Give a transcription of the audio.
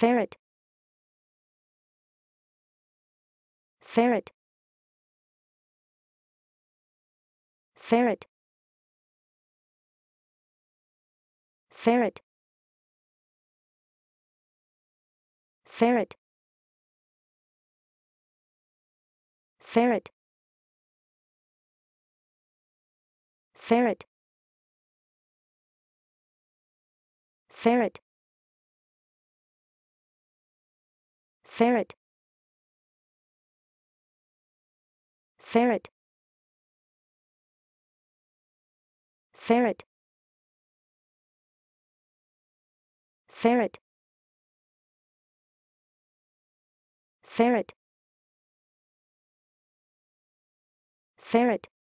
ferret ferret ferret ferret ferret ferret ferret ferret ferret ferret ferret ferret ferret ferret